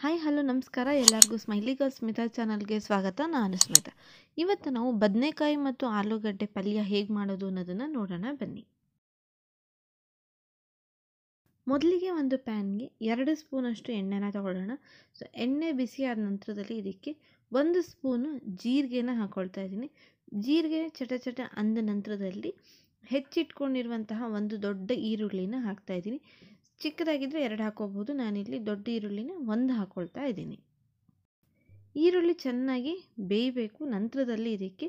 hi hello ನಮಸ್ಕಾರ ಎಲ್ಲರಿಗೂ smiley girl Smita ಚಾನಲ್ಗೆ ಸ್ವಾಗತ ನಾನು ಸ್ಮಿತಾ ಇವತ್ತು ನಾವು ಬದನೆಕಾಯಿ ಮತ್ತು ಆಲೂಗಡ್ಡೆ ಪಲ್ಯ ಹೇಗೆ ಮಾಡೋದು ಅನ್ನೋದನ್ನು ನೋಡೋಣ ಬನ್ನಿ ಮೊದಲಿಗೆ ಒಂದು ಪ್ಯಾನ್ಗೆ ಎರಡು ಸ್ಪೂನಷ್ಟು ಎಣ್ಣೆನ ತಗೊಳ್ಳೋಣ ಸೊ ಎಣ್ಣೆ ಬಿಸಿ ಆದ ನಂತರದಲ್ಲಿ ಇದಕ್ಕೆ ಒಂದು ಸ್ಪೂನು ಜೀರಿಗೆನ ಹಾಕೊಳ್ತಾ ಇದ್ದೀನಿ ಜೀರಿಗೆ ಚಟ ಚಟ ಅಂದ ನಂತರದಲ್ಲಿ ಹೆಚ್ಚಿಟ್ಕೊಂಡಿರುವಂತಹ ಒಂದು ದೊಡ್ಡ ಈರುಳ್ಳಿನ ಹಾಕ್ತಾಯಿದ್ದೀನಿ ಚಿಕ್ಕದಾಗಿದ್ದರೆ ಎರಡು ಹಾಕೋಬೋದು ನಾನಿಲ್ಲಿ ದೊಡ್ಡ ಈರುಳ್ಳಿನ ಒಂದು ಹಾಕ್ಕೊಳ್ತಾ ಇದ್ದೀನಿ ಈರುಳ್ಳಿ ಚೆನ್ನಾಗಿ ಬೇಯಬೇಕು ನಂತರದಲ್ಲಿ ಇದಕ್ಕೆ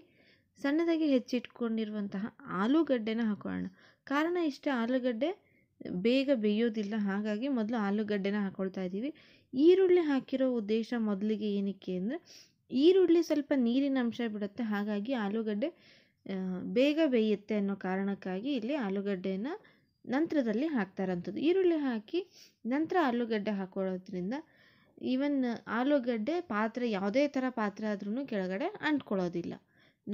ಸಣ್ಣದಾಗಿ ಹೆಚ್ಚಿಟ್ಕೊಂಡಿರುವಂತಹ ಆಲೂಗಡ್ಡೆನ ಹಾಕೊಳ್ಳೋಣ ಕಾರಣ ಇಷ್ಟ ಆಲೂಗಡ್ಡೆ ಬೇಗ ಬೇಯೋದಿಲ್ಲ ಹಾಗಾಗಿ ಮೊದಲು ಆಲೂಗಡ್ಡೆನ ಹಾಕ್ಕೊಳ್ತಾ ಇದ್ದೀವಿ ಈರುಳ್ಳಿ ಹಾಕಿರೋ ಉದ್ದೇಶ ಮೊದಲಿಗೆ ಏನಕ್ಕೆ ಅಂದರೆ ಈರುಳ್ಳಿ ಸ್ವಲ್ಪ ನೀರಿನ ಅಂಶ ಬಿಡುತ್ತೆ ಹಾಗಾಗಿ ಆಲೂಗಡ್ಡೆ ಬೇಗ ಬೇಯುತ್ತೆ ಅನ್ನೋ ಕಾರಣಕ್ಕಾಗಿ ಇಲ್ಲಿ ಆಲೂಗಡ್ಡೆನ ನಂತರದಲ್ಲಿ ಹಾಕ್ತಾರಂಥದ್ದು ಈರುಳ್ಳಿ ಹಾಕಿ ನಂತರ ಆಲೂಗಡ್ಡೆ ಹಾಕೊಳ್ಳೋದ್ರಿಂದ ಈವನ್ ಆಲೂಗಡ್ಡೆ ಪಾತ್ರೆ ಯಾವುದೇ ಥರ ಪಾತ್ರೆ ಆದ್ರೂ ಕೆಳಗಡೆ ಅಂಟ್ಕೊಳ್ಳೋದಿಲ್ಲ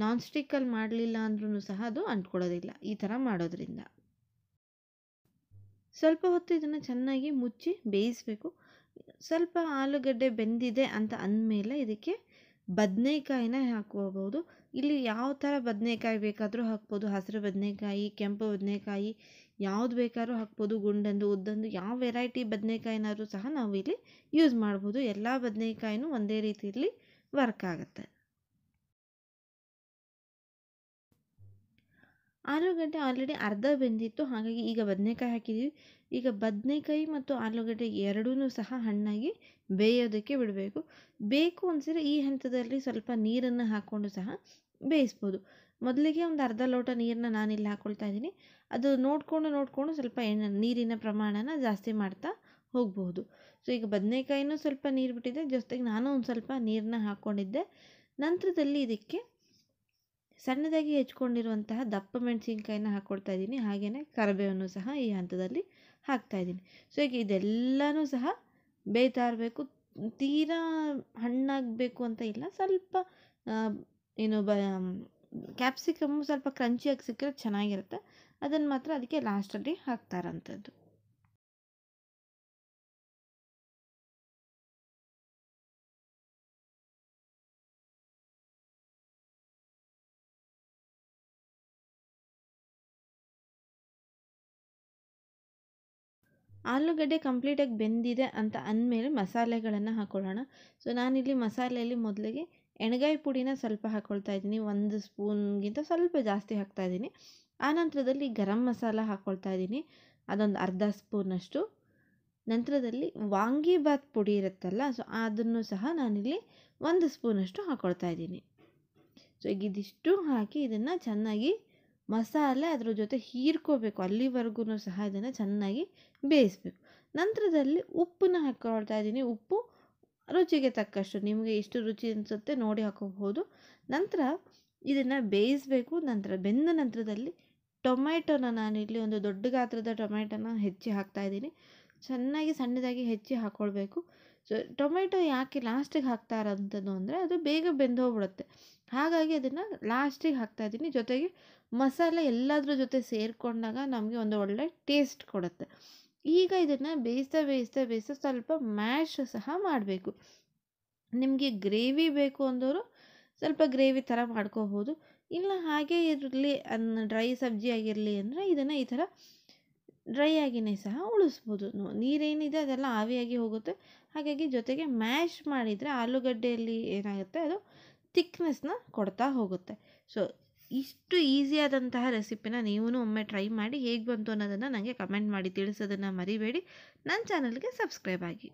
ನಾನ್ ಸ್ಟಿಕ್ಕಲ್ಲಿ ಮಾಡಲಿಲ್ಲ ಅಂದ್ರೂ ಸಹ ಅದು ಅಂಟ್ಕೊಳ್ಳೋದಿಲ್ಲ ಈ ಥರ ಮಾಡೋದ್ರಿಂದ ಸ್ವಲ್ಪ ಹೊತ್ತು ಇದನ್ನು ಚೆನ್ನಾಗಿ ಮುಚ್ಚಿ ಬೇಯಿಸಬೇಕು ಸ್ವಲ್ಪ ಆಲೂಗಡ್ಡೆ ಬೆಂದಿದೆ ಅಂತ ಅಂದಮೇಲೆ ಇದಕ್ಕೆ ಬದನೆಕಾಯಿನ ಹಾಕೋಬೋದು ಇಲ್ಲಿ ಯಾವ ಥರ ಬದನೆಕಾಯಿ ಬೇಕಾದರೂ ಹಾಕ್ಬೋದು ಹಸಿರು ಬದನೆಕಾಯಿ ಕೆಂಪು ಬದನೆಕಾಯಿ ಯಾವ್ದು ಬೇಕಾದ್ರೂ ಹಾಕ್ಬೋದು ಗುಂಡಂದು ಉದ್ದಂದು ಯಾವ ವೆರೈಟಿ ಬದನೇಕಾಯಿನಾದ್ರೂ ಸಹ ನಾವು ಇಲ್ಲಿ ಯೂಸ್ ಮಾಡ್ಬೋದು ಎಲ್ಲ ಬದನೇಕಾಯಿನೂ ಒಂದೇ ರೀತಿಯಲ್ಲಿ ವರ್ಕ್ ಆಗುತ್ತೆ ಆಲೂಗಡ್ಡೆ ಆಲ್ರೆಡಿ ಅರ್ಧ ಬೆಂದಿತ್ತು ಹಾಗಾಗಿ ಈಗ ಬದನೆಕಾಯಿ ಹಾಕಿದ್ದೀವಿ ಈಗ ಬದನೆಕಾಯಿ ಮತ್ತು ಆಲೂಗಡ್ಡೆ ಎರಡೂ ಸಹ ಹಣ್ಣಾಗಿ ಬೇಯೋದಕ್ಕೆ ಬಿಡಬೇಕು ಬೇಕು ಅನಿಸಿದ್ರೆ ಈ ಹಂತದಲ್ಲಿ ಸ್ವಲ್ಪ ನೀರನ್ನು ಹಾಕ್ಕೊಂಡು ಸಹ ಬೇಯಿಸ್ಬೋದು ಮೊದಲಿಗೆ ಒಂದು ಅರ್ಧ ಲೋಟ ನೀರನ್ನ ನಾನಿಲ್ಲಿ ಹಾಕ್ಕೊಳ್ತಾ ಇದ್ದೀನಿ ಅದು ನೋಡಿಕೊಂಡು ನೋಡಿಕೊಂಡು ಸ್ವಲ್ಪ ಎಣ್ಣೆ ನೀರಿನ ಪ್ರಮಾಣನ ಜಾಸ್ತಿ ಮಾಡ್ತಾ ಹೋಗಬಹುದು ಸೊ ಈಗ ಬದನೆಕಾಯಿನೂ ಸ್ವಲ್ಪ ನೀರು ಬಿಟ್ಟಿದ್ದೆ ಜೊತೆಗೆ ನಾನು ಒಂದು ಸ್ವಲ್ಪ ನೀರನ್ನ ಹಾಕ್ಕೊಂಡಿದ್ದೆ ನಂತರದಲ್ಲಿ ಇದಕ್ಕೆ ಸಣ್ಣದಾಗಿ ಹೆಚ್ಕೊಂಡಿರುವಂತಹ ದಪ್ಪ ಮೆಣಸಿನ್ಕಾಯಿನ ಹಾಕ್ಕೊಡ್ತಾ ಇದ್ದೀನಿ ಹಾಗೆಯೇ ಕರಿಬೇವನ್ನು ಸಹ ಈ ಹಂತದಲ್ಲಿ ಹಾಕ್ತಾ ಇದ್ದೀನಿ ಸೊ ಈಗ ಇದೆಲ್ಲನೂ ಸಹ ಬೇಯ್ತಾ ಇರಬೇಕು ತೀರಾ ಹಣ್ಣಾಗಬೇಕು ಅಂತ ಇಲ್ಲ ಸ್ವಲ್ಪ ಏನು ಬ ಕ್ಯಾಪ್ಸಿಕಮ್ಮು ಸ್ವಲ್ಪ ಕ್ರಂಚಿಯಾಗಿ ಸಿಕ್ಕರೆ ಚೆನ್ನಾಗಿರುತ್ತೆ ಅದನ್ನು ಮಾತ್ರ ಅದಕ್ಕೆ ಲಾಸ್ಟಲ್ಲಿ ಹಾಕ್ತಾರಂಥದ್ದು ಆಲೂಗಡ್ಡೆ ಕಂಪ್ಲೀಟಾಗಿ ಬೆಂದಿದೆ ಅಂತ ಅಂದಮೇಲೆ ಮಸಾಲೆಗಳನ್ನು ಹಾಕ್ಕೊಳ್ಳೋಣ ಸೊ ನಾನಿಲ್ಲಿ ಮಸಾಲೆಯಲ್ಲಿ ಮೊದಲಿಗೆ ಎಣ್ಗಾಯಿ ಪುಡಿನ ಸ್ವಲ್ಪ ಹಾಕ್ಕೊಳ್ತಾ ಇದ್ದೀನಿ ಒಂದು ಸ್ಪೂನ್ಗಿಂತ ಸ್ವಲ್ಪ ಜಾಸ್ತಿ ಹಾಕ್ತಾ ಇದ್ದೀನಿ ಆ ನಂತರದಲ್ಲಿ ಗರಂ ಮಸಾಲ ಹಾಕ್ಕೊಳ್ತಾ ಇದ್ದೀನಿ ಅದೊಂದು ಅರ್ಧ ಸ್ಪೂನಷ್ಟು ನಂತರದಲ್ಲಿ ವಾಂಗಿಬಾತ್ ಪುಡಿ ಇರುತ್ತಲ್ಲ ಸೊ ಅದನ್ನು ಸಹ ನಾನಿಲ್ಲಿ ಒಂದು ಸ್ಪೂನಷ್ಟು ಹಾಕ್ಕೊಳ್ತಾ ಇದ್ದೀನಿ ಸೊ ಈಗ ಇದಿಷ್ಟು ಹಾಕಿ ಇದನ್ನು ಚೆನ್ನಾಗಿ ಮಸಾಲೆ ಅದ್ರ ಜೊತೆ ಹೀರ್ಕೋಬೇಕು ಅಲ್ಲಿವರೆಗೂ ಸಹ ಇದನ್ನು ಚೆನ್ನಾಗಿ ಬೇಯಿಸ್ಬೇಕು ನಂತರದಲ್ಲಿ ಉಪ್ಪನ್ನ ಹಾಕ್ಕೊಳ್ತಾ ಇದ್ದೀನಿ ಉಪ್ಪು ರುಚಿಗೆ ತಕ್ಕಷ್ಟು ನಿಮಗೆ ಎಷ್ಟು ರುಚಿ ಅನಿಸುತ್ತೆ ನೋಡಿ ಹಾಕೋಬಹುದು ನಂತರ ಇದನ್ನು ಬೇಯಿಸಬೇಕು ನಂತರ ಬೆಂದ ನಂತರದಲ್ಲಿ ನಾನು ನಾನಿಲ್ಲಿ ಒಂದು ದೊಡ್ಡ ಗಾತ್ರದ ಟೊಮೆಟೊನ ಹೆಚ್ಚಿ ಹಾಕ್ತಾಯಿದ್ದೀನಿ ಚೆನ್ನಾಗಿ ಸಣ್ಣದಾಗಿ ಹೆಚ್ಚಿ ಹಾಕ್ಕೊಳ್ಬೇಕು ಸೊ ಟೊಮೆಟೊ ಯಾಕೆ ಲಾಸ್ಟಿಗೆ ಹಾಕ್ತಾ ಇರೋಂಥದ್ದು ಅಂದರೆ ಅದು ಬೇಗ ಬೆಂದೋಗ್ಬಿಡುತ್ತೆ ಹಾಗಾಗಿ ಅದನ್ನು ಲಾಸ್ಟಿಗೆ ಹಾಕ್ತಾಯಿದ್ದೀನಿ ಜೊತೆಗೆ ಮಸಾಲೆ ಎಲ್ಲದರ ಜೊತೆ ಸೇರಿಕೊಂಡಾಗ ನಮಗೆ ಒಂದು ಒಳ್ಳೆ ಟೇಸ್ಟ್ ಕೊಡುತ್ತೆ ಈಗ ಇದನ್ನು ಬೇಯಿಸ್ತಾ ಬೇಯಿಸ್ತಾ ಬೇಯಿಸ್ತಾ ಸ್ವಲ್ಪ ಮ್ಯಾಶ್ ಸಹ ಮಾಡಬೇಕು ನಿಮಗೆ ಗ್ರೇವಿ ಬೇಕು ಅಂದವರು ಸ್ವಲ್ಪ ಗ್ರೇವಿ ಥರ ಮಾಡ್ಕೋಬೋದು ಇಲ್ಲ ಹಾಗೆ ಇರಲಿ ಅನ್ನ ಡ್ರೈ ಸಬ್ಜಿ ಆಗಿರಲಿ ಅಂದರೆ ಇದನ್ನು ಈ ಥರ ಡ್ರೈ ಆಗಿನೇ ಸಹ ಉಳಿಸ್ಬೋದು ನೀರೇನಿದೆ ಅದೆಲ್ಲ ಆವಿಯಾಗಿ ಹೋಗುತ್ತೆ ಹಾಗಾಗಿ ಜೊತೆಗೆ ಮ್ಯಾಶ್ ಮಾಡಿದರೆ ಆಲೂಗಡ್ಡೆಯಲ್ಲಿ ಏನಾಗುತ್ತೆ ಅದು ಥಿಕ್ನೆಸ್ನ ಕೊಡ್ತಾ ಹೋಗುತ್ತೆ ಸೊ ಇಷ್ಟು ಈಸಿಯಾದಂತಹ ರೆಸಿಪಿನ ನೀವೂ ಒಮ್ಮೆ ಟ್ರೈ ಮಾಡಿ ಹೇಗೆ ಬಂತು ಅನ್ನೋದನ್ನು ನನಗೆ ಕಮೆಂಟ್ ಮಾಡಿ ತಿಳಿಸೋದನ್ನು ಮರಿಬೇಡಿ ನನ್ನ ಚಾನಲ್ಗೆ ಸಬ್ಸ್ಕ್ರೈಬ್ ಆಗಿ